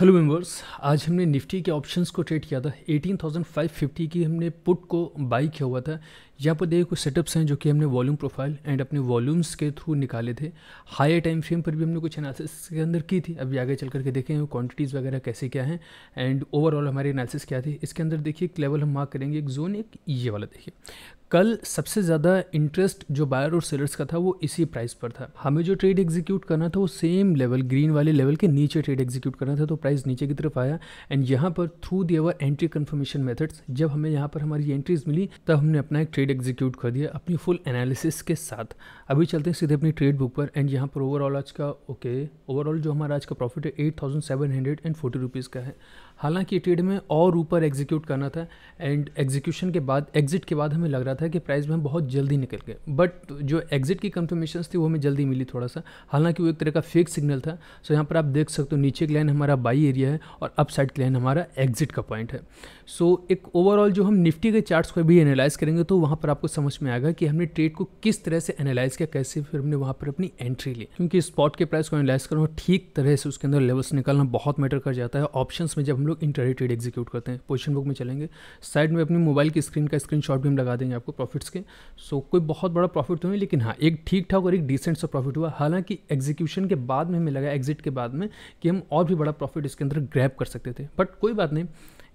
hello members आज हमने Nifty के ऑप्शंस को ट्रेड किया था 18,550 की हमने पुट को बाई किया हुआ था यहाँ पर देखिए कुछ सेटअप्स हैं जो कि हमने वॉल्यूम प्रोफाइल एंड अपने वॉल्यूम्स के थ्रू निकाले थे हाई टाइम फ्रेम पर भी हमने कुछ एनालिसिस के अंदर की थी अभी आगे चल करके देखें क्वांटिटीज़ वगैरह कैसे क्या हैं एंड ओवरऑल हमारे एनालिसिस क्या थी इसके अंदर देखिए एक लेवल हम मार्क करेंगे एक जोन एक ये वाला देखिए कल सबसे ज़्यादा इंटरेस्ट जो बायर और सेलर्स का था वो इसी प्राइस पर था हमें जो ट्रेड एग्जीक्यूट करना था वो सेम लेवल ग्रीन वाले लेवल के नीचे ट्रेड एग्जीक्यूट करना था तो प्राइस नीचे की तरफ आया एंड यहाँ पर through the our entry confirmation methods जब हमें यहाँ पर हमारी एंट्रीज मिली तब हमने अपना एक ट्रेड ट्रेड एग्जीक्यूट कर दिया अपनी फुल एनालिसिस के साथ अभी चलते हैं सीधे अपनी ट्रेड बुक पर एंड यहाँ पर ओवरऑल आज का ओके ओवरऑल जो हमारा आज का प्रॉफिट है eight thousand seven hundred and forty rupees का है हालांकि ट्रेड में और ऊपर एग्जीक्यूट करना था एंड एग्जीक्यूशन के बाद एग्जिट के बाद हमें लग रहा था कि प्राइस में हम बहुत जल्दी निकल गए बट जो एग्जिट की कंफर्मेशन थी वो हमें जल्दी मिली थोड़ा सा हालांकि वो एक तरह का फेक सिग्नल था सो यहाँ पर आप देख सकते हो नीचे की लाइन हमारा बाई एरिया है और अप साइड की लाइन हमारा एग्जिट का पॉइंट है सो एक ओवरऑल जो हम निफ्टी के चार्ट्स को भी एनालाइज करेंगे तो वहाँ पर आपको समझ में आएगा कि हमने ट्रेड को किस तरह से एनालाइज किया कैसे फिर हमने वहाँ पर अपनी एंट्री ली क्योंकि स्पॉट के प्राइस को एनालाइज करना ठीक तरह से उसके अंदर लेवल्स निकालना बहुत मैटर कर जाता है ऑप्शन में जब हम लोग इंटरडे ट्रेड एग्जीक्यूट करते हैं पोजिशन बुक में चलेंगे साइड में अपनी मोबाइल की स्क्रीन का स्क्रीन भी हम लगा देंगे आपको प्रॉफिट्स के सो कोई बहुत बड़ा प्रॉफिट तो नहीं लेकिन हाँ एक ठीक ठाक और एक डिसेंट सा प्रॉफिट हुआ हालांकि एग्जीक्यूशन के बाद में हमें लगा एग्जिट के बाद में कि हम और भी बड़ा प्रॉफिट इसके अंदर ग्रैप कर सकते थे बट कोई बात नहीं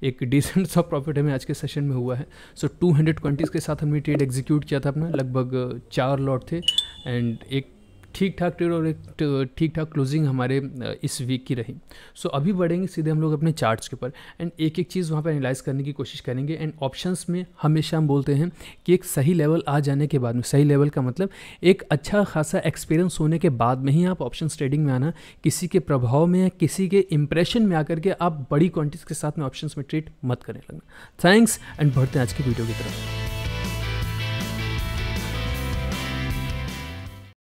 एक डिसेंट सा प्रॉफिट हमें आज के सेशन में हुआ है सो टू हंड्रेड के साथ हमने ट्रेड एग्जीक्यूट किया था अपना लगभग चार लॉट थे एंड एक ठीक ठाक ट्रेड और एक ठीक ठाक क्लोजिंग हमारे इस वीक की रही सो so, अभी बढ़ेंगे सीधे हम लोग अपने चार्ट्स के ऊपर एंड एक एक चीज़ वहाँ पर एनालाइज करने की कोशिश करेंगे एंड ऑप्शंस में हमेशा हम बोलते हैं कि एक सही लेवल आ जाने के बाद में सही लेवल का मतलब एक अच्छा खासा एक्सपीरियंस होने के बाद में ही आप ऑप्शन ट्रेडिंग में आना किसी के प्रभाव में या किसी के इंप्रेशन में आकर के आप बड़ी क्वान्टिटी के साथ में ऑप्शन में ट्रेड मत करने लगना थैंक्स एंड बढ़ते हैं आज की वीडियो की तरफ